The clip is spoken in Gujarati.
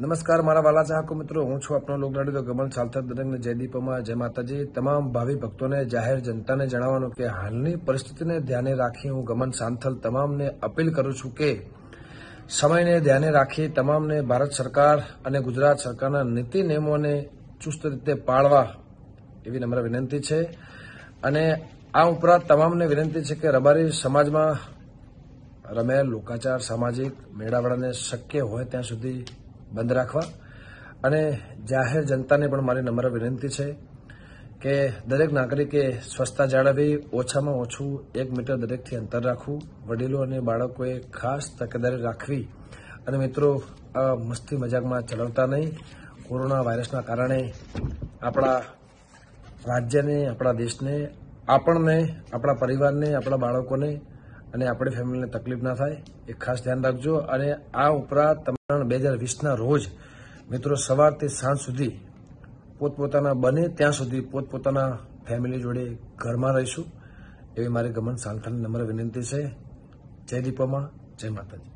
નમસ્કાર મારા વાલા ચાહકો મિત્રો હું છું આપનો લોકલાડુ તો ગમન ચાલતા દરંગ જયદીપમાં જય માતાજી તમામ ભાવિ ભક્તોને જાહેર જનતાને જણાવવાનું કે હાલની પરિસ્થિતિને ધ્યાને રાખી હું ગમન સાંથલ તમામને અપીલ કરું છું કે સમયને ધ્યાને રાખી તમામને ભારત સરકાર અને ગુજરાત સરકારના નીતિ નિયમોને ચુસ્ત રીતે પાળવા એવી નમ્ર વિનંતી છે અને આ ઉપરાંત તમામને વિનંતી છે કે રબારી સમાજમાં રમેલ લોકાચાર સામાજિક મેળાવડાને શક્ય હોય ત્યાં સુધી બંધ રાખવા અને જાહેર જનતાને પણ મારી નમ્ર વિનંતી છે કે દરેક નાગરિકે સ્વચ્છતા જાળવી ઓછામાં ઓછું એક મીટર દરેકથી અંતર રાખવું વડીલો અને બાળકોએ ખાસ તકેદારી રાખવી અને મિત્રો આ મસ્તી મજાકમાં ચલાવતા નહીં કોરોના વાયરસના કારણે આપણા રાજ્યને આપણા દેશને આપણને આપણા પરિવારને આપણા બાળકોને અને આપણી ફેમિલીને તકલીફ ના થાય એ ખાસ ધ્યાન રાખજો અને આ ઉપરાંત તમારા બે હજાર વીસના રોજ મિત્રો સવારથી સાંજ સુધી પોતપોતાના બને ત્યાં સુધી પોતપોતાના ફેમિલી જોડે ઘરમાં રહીશું એવી મારી ગમન સાંઠાની નમ્ર વિનંતી છે જય દીપમા જય માતાજી